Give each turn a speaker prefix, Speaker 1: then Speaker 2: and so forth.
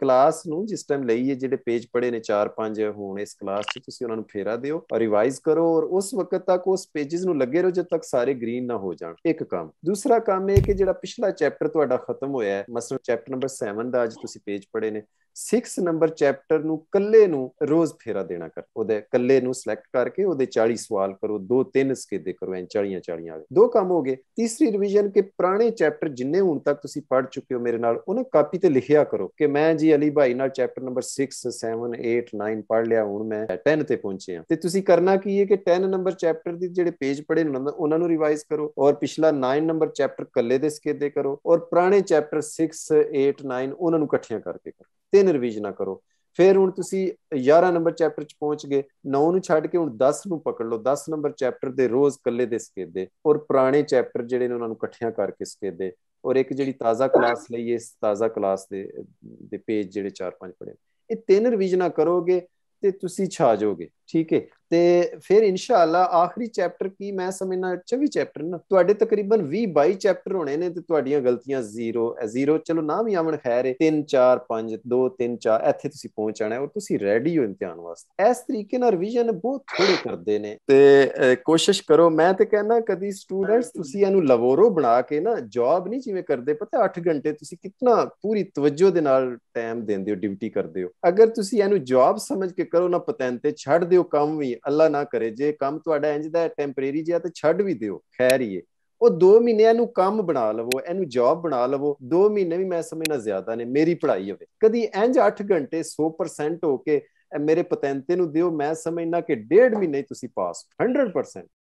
Speaker 1: class ਨੂੰ ਜਿਸ time ਲਈਏ ਜਿਹੜੇ ਪੇਜ ਪੜੇ ਨੇ 4-5 ਹੋਣ ਇਸ ਕਲਾਸ 'ਚ ਤੁਸੀਂ ਉਹਨਾਂ ਨੂੰ ਫੇਰਾ ਦਿਓ ਔਰ ਰਿਵਾਈਜ਼ ਕਰੋ ਔਰ ਉਸ ਵਕਤ ਤੱਕ ਉਸ ਪੇजेस ਨੂੰ ਲੱਗੇ ਰਹੋ ਜਦ ਤੱਕ ਸਾਰੇ ਗ੍ਰੀਨ ਨਾ ਹੋ ਜਾਣ ਇੱਕ ਕੰਮ ਦੂਸਰਾ ਕੰਮ ਇਹ ਕਿ ਜਿਹੜਾ ਪਿਛਲਾ ਚੈਪਟਰ ਤੁਹਾਡਾ ਖਤਮ ਹੋਇਆ ਹੈ ਮਸਲ ਚੈਪਟਰ ਨੰਬਰ 7 ਦਾ ਅੱਜ ਤੁਸੀਂ ਪੇਜ ਪੜੇ ਨੇ 6 ਨੰਬਰ ਚੈਪਟਰ ਨੂੰ ਕੱਲੇ ਨੂੰ ਰੋਜ਼ ਫੇਰਾ ਦੇਣਾ ਕਰ ਉਹਦੇ ਕੱਲੇ ਨੂੰ ਸਿਲੈਕਟ ਕਰਕੇ ਉਹਦੇ 40 ਸਵਾਲ ਕਰੋ ਦੋ ਤਿੰਨ ਸਕਿੱਦੇ ਕਰੋ ਐਂ 40 40 ਵਾਲੇ ਦੋ ਕੰਮ ਹੋ ਗਏ ਤੀਸਰੀ ਰਿਵੀਜ਼ਨ ਕਿ ਪੁਰਾਣੇ ਚੈਪਟਰ ਜਿੰਨੇ ਹੁਣ ਤੱਕ ਤੁਸੀਂ ਪੜ ਚੁੱਕੇ ਹੋ ਮੇਰੇ ਨਾਲ ਉਹਨਾਂ ਕਾਪੀ ਤੇ ਲਿਖਿਆ ਕਰੋ ਕਿ ਮੈਂ ਜੀ ਅਲੀ ਭਾਈ ਨਾਲ ਚੈਪਟਰ ਨੰਬਰ 6 7 8 9 ਪੜ ਲਿਆ ਹੁਣ ਮੈਂ 10 ਤੇ ਪਹੁੰਚੇ ਹਾਂ ਤੇ ਤੁਸੀਂ ਕਰਨਾ ਕੀ ਹੈ ਕਿ 10 ਨੰਬਰ ਚੈਪਟਰ ਦੀ ਜਿਹੜੇ ਪੇਜ ਪੜੇ ਨੇ ਉਹਨਾਂ ਨੂੰ ਰਿਵਾਈਜ਼ ਕਰੋ ਔਰ ਪਿਛਲਾ 9 ਨੰਬਰ ਚੈਪਟਰ ਕੱਲੇ ਦੇ ਸਕਿੱਦੇ ਕਰੋ ਔਰ ਪੁਰਾਣੇ ਚੈਪਟਰ 6 8 9 ਉਹਨਾਂ ਨੂੰ ਇਕੱਠਿਆਂ ਕਰਕੇ ਕਰੋ ਤਿੰਨ ਰਿਵੀਜ਼ ਕਰੋ ਫਿਰ ਹੁਣ ਤੁਸੀਂ 11 ਨੰਬਰ ਚੈਪਟਰ ਚ ਪਹੁੰਚ ਗਏ 9 ਨੂੰ ਛੱਡ ਕੇ ਹੁਣ 10 ਨੂੰ ਪਕੜ ਲਓ 10 ਨੰਬਰ ਚੈਪਟਰ ਦੇ ਰੋਜ਼ ਕੱਲੇ ਦੇ ਸਕੇ ਔਰ ਪੁਰਾਣੇ ਚੈਪਟਰ ਜਿਹੜੇ ਨੇ ਉਹਨਾਂ ਨੂੰ ਇਕੱਠਿਆਂ ਕਰਕੇ ਸਕੇ ਔਰ ਇੱਕ ਜਿਹੜੀ ਤਾਜ਼ਾ ਕਲਾਸ ਲਈ ਇਸ ਤਾਜ਼ਾ ਕਲਾਸ ਦੇ ਦੇ ਪੇਜ ਜਿਹੜੇ 4-5 ਪੜੇ ਇਹ ਤਿੰਨ ਰਿਵੀਜ਼ਨਾਂ ਕਰੋਗੇ ਤੇ ਤੁਸੀਂ ਛਾ ਜਾਓਗੇ ਠੀਕ ਹੈ ਤੇ ਫਿਰ ਇਨਸ਼ਾਅੱਲਾ ਆਖਰੀ ਚੈਪਟਰ ਕੀ ਮੈਂ ਸਮਝਣਾ 24 ਚੈਪਟਰ ਨਾ ਤੁਹਾਡੇ ਤਕਰੀਬਨ 20 22 ਚੈਪਟਰ ਹੋਣੇ ਨੇ ਤੇ ਤੁਹਾਡੀਆਂ ਗਲਤੀਆਂ ਜ਼ੀਰੋ ਐ ਜ਼ੀਰੋ ਚਲੋ ਨਾ ਵੀ ਆਵਣ ਖੈਰ ਹੈ 3 4 5 2 3 4 ਇੱਥੇ ਤੁਸੀਂ ਪਹੁੰਚਣਾ ਹੈ ਔਰ ਤੁਸੀਂ ਰੈਡੀ ਹੋ ਇਮਤਿਹਾਨ ਵਾਸਤੇ ਇਸ ਤਰੀਕੇ ਨਾਲ ਰਿਵੀਜ਼ਨ ਬਹੁਤ ਥੋੜੇ ਕਰਦੇ ਨੇ ਤੇ ਕੋਸ਼ਿਸ਼ ਕਰੋ ਮੈਂ ਤੇ ਕਹਿੰਦਾ ਕਦੀ ਸਟੂਡੈਂਟਸ ਤੁਸੀਂ ਇਹਨੂੰ ਲਵੋਰੋ ਬਣਾ ਕੇ ਨਾ ਜੌਬ ਨਹੀਂ ਜਿਵੇਂ ਕਰਦੇ ਪਤਾ 8 ਘੰਟੇ ਤੁਸੀਂ ਕਿੰਨਾ ਪੂਰੀ ਤਵੱਜੋ ਦੇ ਨਾਲ ਟਾਈਮ ਦਿੰਦੇ ਹੋ ਡਿਊਟੀ ਕਰਦੇ ਹੋ ਅਗਰ ਤੁਸੀਂ ਇਹਨੂੰ ਜੌਬ ਸਮਝ ਕੇ ਕਰੋ ਨਾ ਪਤੈਂਤੇ ਛੱਡ ਦਿਓ ਉਹ ਕੰਮ ਵੀ ਅੱਲਾ ਨਾ ਕਰੇ ਜੇ ਕੰਮ ਤੁਹਾਡਾ ਇੰਜ ਦਾ ਟੈਂਪਰੇਰੀ ਜਿਹਾ ਤੇ ਛੱਡ ਵੀ ਦਿਓ ਖੈਰ ਹੀ ਏ ਉਹ 2 ਮਹੀਨਿਆਂ ਨੂੰ ਕੰਮ ਬਣਾ ਲਵੋ ਇਹਨੂੰ ਜੌਬ ਬਣਾ ਲਵੋ 2 ਮਹੀਨੇ ਵੀ ਮੈਂ ਸਮਝਣਾ ਜ਼ਿਆਦਾ ਨੇ ਮੇਰੀ ਪੜ੍ਹਾਈ ਹੋਵੇ ਕਦੀ ਇੰਜ 8 ਘੰਟੇ 100% ਹੋ ਕੇ ਮੇਰੇ ਪਤੈਂਤੇ ਨੂੰ ਦਿਓ ਮੈਂ ਸਮਝਣਾ ਕਿ ਡੇਢ ਮਹੀਨੇ ਤੁਸੀਂ ਪਾਸ 100%